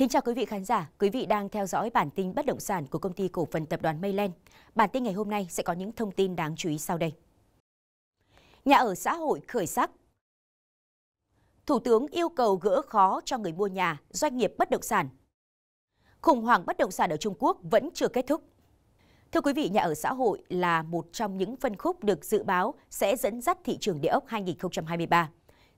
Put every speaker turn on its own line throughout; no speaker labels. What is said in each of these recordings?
Kính chào quý vị khán giả, quý vị đang theo dõi bản tin bất động sản của công ty cổ phần tập đoàn Mayland. Bản tin ngày hôm nay sẽ có những thông tin đáng chú ý sau đây. Nhà ở xã hội khởi sắc Thủ tướng yêu cầu gỡ khó cho người mua nhà, doanh nghiệp bất động sản. Khủng hoảng bất động sản ở Trung Quốc vẫn chưa kết thúc. Thưa quý vị, nhà ở xã hội là một trong những phân khúc được dự báo sẽ dẫn dắt thị trường địa ốc 2023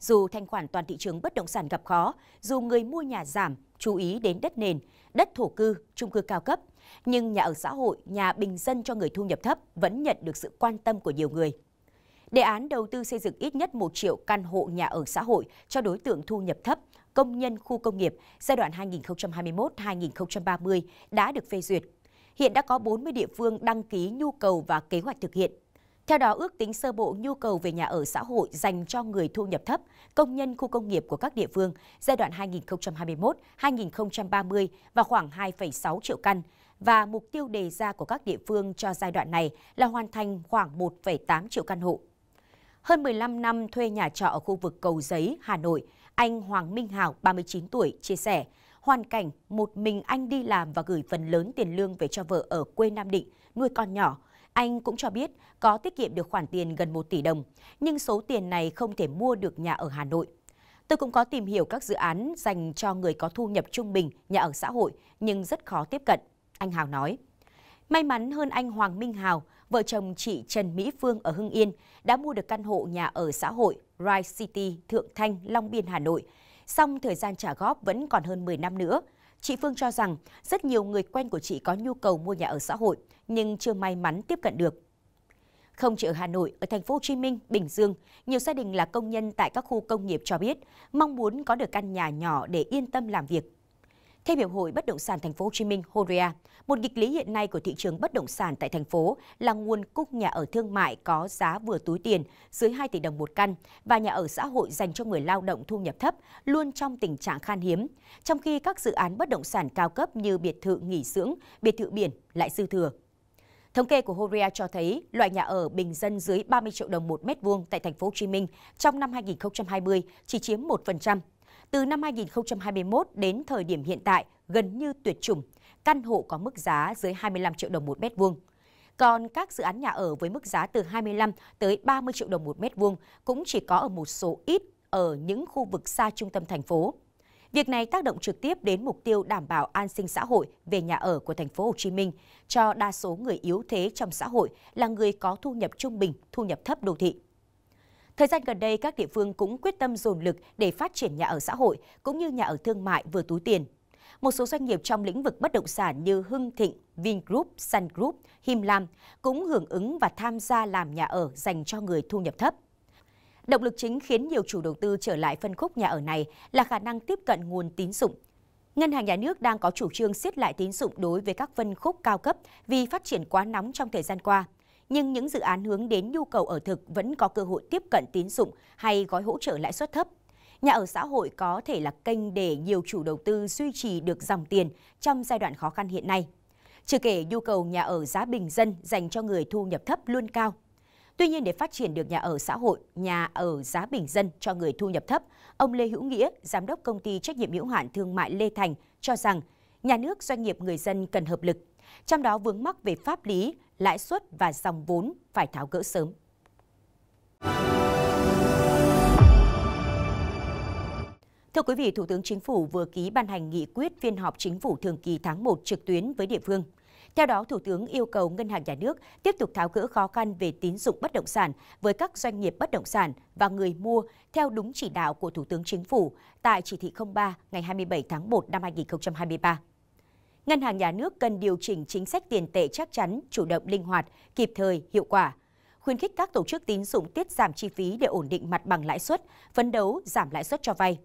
dù thanh khoản toàn thị trường bất động sản gặp khó, dù người mua nhà giảm, chú ý đến đất nền, đất thổ cư, chung cư cao cấp, nhưng nhà ở xã hội, nhà bình dân cho người thu nhập thấp vẫn nhận được sự quan tâm của nhiều người. Đề án đầu tư xây dựng ít nhất 1 triệu căn hộ nhà ở xã hội cho đối tượng thu nhập thấp, công nhân khu công nghiệp giai đoạn 2021-2030 đã được phê duyệt. Hiện đã có 40 địa phương đăng ký nhu cầu và kế hoạch thực hiện. Theo đó, ước tính sơ bộ nhu cầu về nhà ở xã hội dành cho người thu nhập thấp, công nhân khu công nghiệp của các địa phương giai đoạn 2021-2030 và khoảng 2,6 triệu căn, và mục tiêu đề ra của các địa phương cho giai đoạn này là hoàn thành khoảng 1,8 triệu căn hộ. Hơn 15 năm thuê nhà trọ ở khu vực Cầu Giấy, Hà Nội, anh Hoàng Minh Hảo, 39 tuổi, chia sẻ, hoàn cảnh một mình anh đi làm và gửi phần lớn tiền lương về cho vợ ở quê Nam Định, nuôi con nhỏ – anh cũng cho biết có tiết kiệm được khoản tiền gần 1 tỷ đồng, nhưng số tiền này không thể mua được nhà ở Hà Nội. Tôi cũng có tìm hiểu các dự án dành cho người có thu nhập trung bình, nhà ở xã hội, nhưng rất khó tiếp cận, anh Hào nói. May mắn hơn anh Hoàng Minh Hào, vợ chồng chị Trần Mỹ Phương ở Hưng Yên đã mua được căn hộ nhà ở xã hội Rise City, Thượng Thanh, Long Biên, Hà Nội. Song thời gian trả góp vẫn còn hơn 10 năm nữa – Chị Phương cho rằng rất nhiều người quen của chị có nhu cầu mua nhà ở xã hội nhưng chưa may mắn tiếp cận được. Không chỉ ở Hà Nội, ở thành phố Hồ Chí Minh, Bình Dương, nhiều gia đình là công nhân tại các khu công nghiệp cho biết mong muốn có được căn nhà nhỏ để yên tâm làm việc theo Hiệp hội Bất động sản Thành phố Hồ Chí Minh Horea, một nghịch lý hiện nay của thị trường bất động sản tại thành phố là nguồn cung nhà ở thương mại có giá vừa túi tiền dưới 2 tỷ đồng một căn và nhà ở xã hội dành cho người lao động thu nhập thấp luôn trong tình trạng khan hiếm, trong khi các dự án bất động sản cao cấp như biệt thự nghỉ dưỡng, biệt thự biển lại dư thừa. Thống kê của Horea cho thấy loại nhà ở bình dân dưới 30 triệu đồng một mét vuông tại thành phố Hồ Chí Minh trong năm 2020 chỉ chiếm 1% từ năm 2021 đến thời điểm hiện tại, gần như tuyệt chủng, căn hộ có mức giá dưới 25 triệu đồng một mét vuông. Còn các dự án nhà ở với mức giá từ 25 tới 30 triệu đồng một mét vuông cũng chỉ có ở một số ít ở những khu vực xa trung tâm thành phố. Việc này tác động trực tiếp đến mục tiêu đảm bảo an sinh xã hội về nhà ở của thành phố Hồ Chí Minh cho đa số người yếu thế trong xã hội là người có thu nhập trung bình, thu nhập thấp đô thị. Thời gian gần đây, các địa phương cũng quyết tâm dồn lực để phát triển nhà ở xã hội, cũng như nhà ở thương mại vừa túi tiền. Một số doanh nghiệp trong lĩnh vực bất động sản như Hưng Thịnh, Vingroup, Sun Group, Him Lam cũng hưởng ứng và tham gia làm nhà ở dành cho người thu nhập thấp. Động lực chính khiến nhiều chủ đầu tư trở lại phân khúc nhà ở này là khả năng tiếp cận nguồn tín dụng. Ngân hàng nhà nước đang có chủ trương siết lại tín dụng đối với các phân khúc cao cấp vì phát triển quá nóng trong thời gian qua – nhưng những dự án hướng đến nhu cầu ở thực vẫn có cơ hội tiếp cận tín dụng hay gói hỗ trợ lãi suất thấp. Nhà ở xã hội có thể là kênh để nhiều chủ đầu tư duy trì được dòng tiền trong giai đoạn khó khăn hiện nay. Chưa kể nhu cầu nhà ở giá bình dân dành cho người thu nhập thấp luôn cao. Tuy nhiên để phát triển được nhà ở xã hội, nhà ở giá bình dân cho người thu nhập thấp, ông Lê Hữu Nghĩa, giám đốc công ty trách nhiệm hữu hạn thương mại Lê Thành cho rằng nhà nước, doanh nghiệp, người dân cần hợp lực trong đó vướng mắc về pháp lý, lãi suất và dòng vốn phải tháo gỡ sớm. Thưa quý vị, Thủ tướng Chính phủ vừa ký ban hành nghị quyết phiên họp chính phủ thường kỳ tháng 1 trực tuyến với địa phương. Theo đó, Thủ tướng yêu cầu Ngân hàng Nhà nước tiếp tục tháo gỡ khó khăn về tín dụng bất động sản với các doanh nghiệp bất động sản và người mua theo đúng chỉ đạo của Thủ tướng Chính phủ tại chỉ thị 03 ngày 27 tháng 1 năm 2023. Ngân hàng nhà nước cần điều chỉnh chính sách tiền tệ chắc chắn, chủ động linh hoạt, kịp thời, hiệu quả. Khuyến khích các tổ chức tín dụng tiết giảm chi phí để ổn định mặt bằng lãi suất, phấn đấu giảm lãi suất cho vay.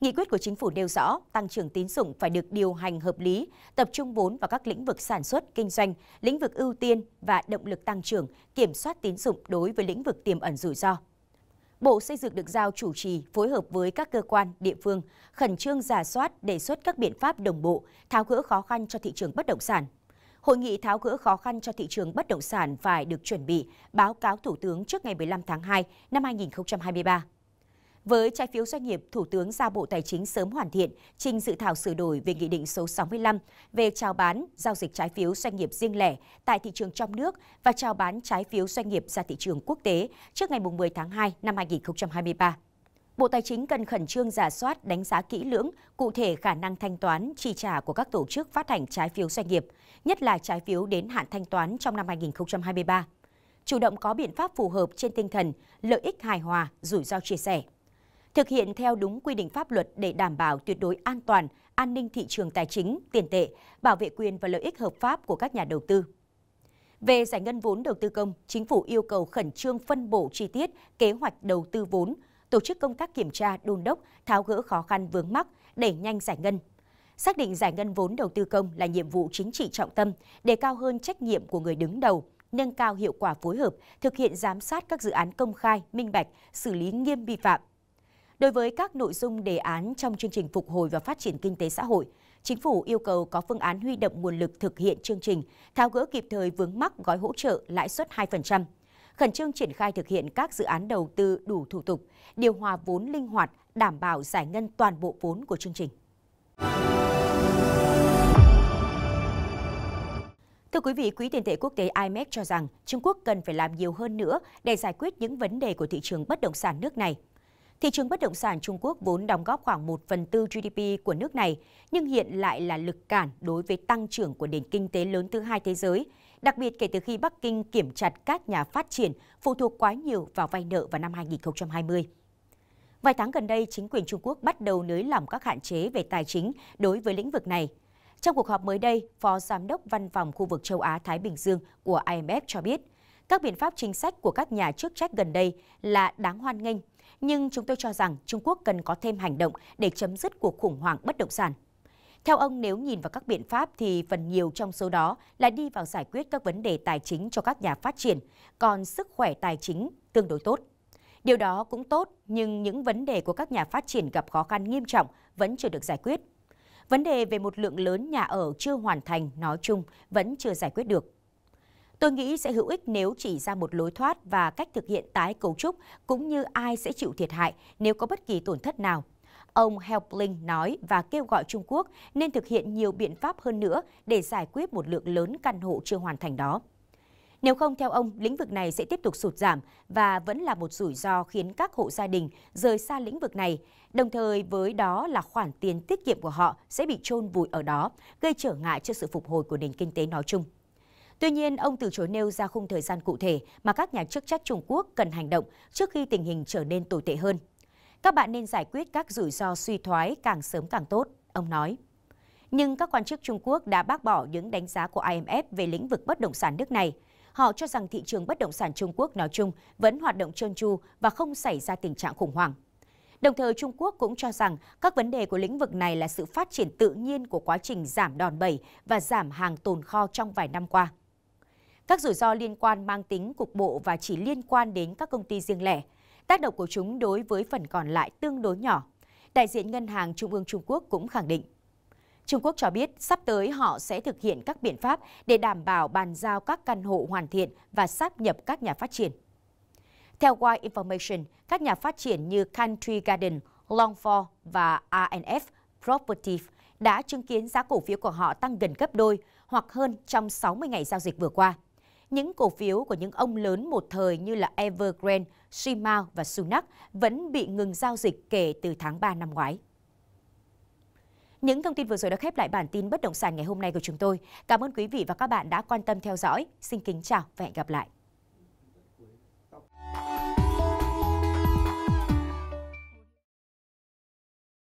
Nghị quyết của chính phủ nêu rõ tăng trưởng tín dụng phải được điều hành hợp lý, tập trung vốn vào các lĩnh vực sản xuất, kinh doanh, lĩnh vực ưu tiên và động lực tăng trưởng, kiểm soát tín dụng đối với lĩnh vực tiềm ẩn rủi ro. Bộ Xây dựng được giao chủ trì phối hợp với các cơ quan, địa phương, khẩn trương giả soát, đề xuất các biện pháp đồng bộ, tháo gỡ khó khăn cho thị trường bất động sản. Hội nghị tháo gỡ khó khăn cho thị trường bất động sản phải được chuẩn bị, báo cáo Thủ tướng trước ngày 15 tháng 2 năm 2023. Với trái phiếu doanh nghiệp, Thủ tướng giao Bộ Tài chính sớm hoàn thiện trình dự thảo sửa đổi về Nghị định số 65 về chào bán, giao dịch trái phiếu doanh nghiệp riêng lẻ tại thị trường trong nước và chào bán trái phiếu doanh nghiệp ra thị trường quốc tế trước ngày 10 tháng 2 năm 2023. Bộ Tài chính cần khẩn trương giả soát, đánh giá kỹ lưỡng cụ thể khả năng thanh toán, chi trả của các tổ chức phát hành trái phiếu doanh nghiệp, nhất là trái phiếu đến hạn thanh toán trong năm 2023. Chủ động có biện pháp phù hợp trên tinh thần lợi ích hài hòa, rủi ro chia sẻ thực hiện theo đúng quy định pháp luật để đảm bảo tuyệt đối an toàn, an ninh thị trường tài chính, tiền tệ, bảo vệ quyền và lợi ích hợp pháp của các nhà đầu tư. Về giải ngân vốn đầu tư công, chính phủ yêu cầu khẩn trương phân bổ chi tiết kế hoạch đầu tư vốn, tổ chức công tác kiểm tra, đôn đốc, tháo gỡ khó khăn vướng mắc, để nhanh giải ngân. Xác định giải ngân vốn đầu tư công là nhiệm vụ chính trị trọng tâm, đề cao hơn trách nhiệm của người đứng đầu, nâng cao hiệu quả phối hợp, thực hiện giám sát các dự án công khai, minh bạch, xử lý nghiêm vi phạm, Đối với các nội dung đề án trong chương trình phục hồi và phát triển kinh tế xã hội, Chính phủ yêu cầu có phương án huy động nguồn lực thực hiện chương trình, tháo gỡ kịp thời vướng mắc gói hỗ trợ lãi suất 2%, khẩn trương triển khai thực hiện các dự án đầu tư đủ thủ tục, điều hòa vốn linh hoạt, đảm bảo giải ngân toàn bộ vốn của chương trình. Thưa quý vị, Quỹ tiền tệ quốc tế IMF e cho rằng Trung Quốc cần phải làm nhiều hơn nữa để giải quyết những vấn đề của thị trường bất động sản nước này Thị trường bất động sản Trung Quốc vốn đóng góp khoảng 1 phần tư GDP của nước này, nhưng hiện lại là lực cản đối với tăng trưởng của nền kinh tế lớn thứ hai thế giới, đặc biệt kể từ khi Bắc Kinh kiểm chặt các nhà phát triển phụ thuộc quá nhiều vào vay nợ vào năm 2020. Vài tháng gần đây, chính quyền Trung Quốc bắt đầu nới lỏng các hạn chế về tài chính đối với lĩnh vực này. Trong cuộc họp mới đây, Phó Giám đốc Văn phòng khu vực châu Á-Thái Bình Dương của IMF cho biết, các biện pháp chính sách của các nhà chức trách gần đây là đáng hoan nghênh, nhưng chúng tôi cho rằng Trung Quốc cần có thêm hành động để chấm dứt cuộc khủng hoảng bất động sản. Theo ông, nếu nhìn vào các biện pháp thì phần nhiều trong số đó là đi vào giải quyết các vấn đề tài chính cho các nhà phát triển, còn sức khỏe tài chính tương đối tốt. Điều đó cũng tốt, nhưng những vấn đề của các nhà phát triển gặp khó khăn nghiêm trọng vẫn chưa được giải quyết. Vấn đề về một lượng lớn nhà ở chưa hoàn thành nói chung vẫn chưa giải quyết được. Tôi nghĩ sẽ hữu ích nếu chỉ ra một lối thoát và cách thực hiện tái cấu trúc cũng như ai sẽ chịu thiệt hại nếu có bất kỳ tổn thất nào. Ông Helpling nói và kêu gọi Trung Quốc nên thực hiện nhiều biện pháp hơn nữa để giải quyết một lượng lớn căn hộ chưa hoàn thành đó. Nếu không, theo ông, lĩnh vực này sẽ tiếp tục sụt giảm và vẫn là một rủi ro khiến các hộ gia đình rời xa lĩnh vực này, đồng thời với đó là khoản tiền tiết kiệm của họ sẽ bị chôn vùi ở đó, gây trở ngại cho sự phục hồi của nền kinh tế nói chung. Tuy nhiên, ông từ chối nêu ra khung thời gian cụ thể mà các nhà chức trách Trung Quốc cần hành động trước khi tình hình trở nên tồi tệ hơn. Các bạn nên giải quyết các rủi ro suy thoái càng sớm càng tốt, ông nói. Nhưng các quan chức Trung Quốc đã bác bỏ những đánh giá của IMF về lĩnh vực bất động sản nước này. Họ cho rằng thị trường bất động sản Trung Quốc nói chung vẫn hoạt động trơn tru và không xảy ra tình trạng khủng hoảng. Đồng thời, Trung Quốc cũng cho rằng các vấn đề của lĩnh vực này là sự phát triển tự nhiên của quá trình giảm đòn bẩy và giảm hàng tồn kho trong vài năm qua. Các rủi ro liên quan mang tính cục bộ và chỉ liên quan đến các công ty riêng lẻ. Tác động của chúng đối với phần còn lại tương đối nhỏ. Đại diện Ngân hàng Trung ương Trung Quốc cũng khẳng định. Trung Quốc cho biết sắp tới họ sẽ thực hiện các biện pháp để đảm bảo bàn giao các căn hộ hoàn thiện và sáp nhập các nhà phát triển. Theo White Information, các nhà phát triển như Country Garden, Longfor và RNF Property đã chứng kiến giá cổ phiếu của họ tăng gần gấp đôi hoặc hơn trong 60 ngày giao dịch vừa qua những cổ phiếu của những ông lớn một thời như là Evergrande, Shimao và Sunak vẫn bị ngừng giao dịch kể từ tháng 3 năm ngoái. Những thông tin vừa rồi đã khép lại bản tin bất động sản ngày hôm nay của chúng tôi. Cảm ơn quý vị và các bạn đã quan tâm theo dõi. Xin kính chào và hẹn gặp lại.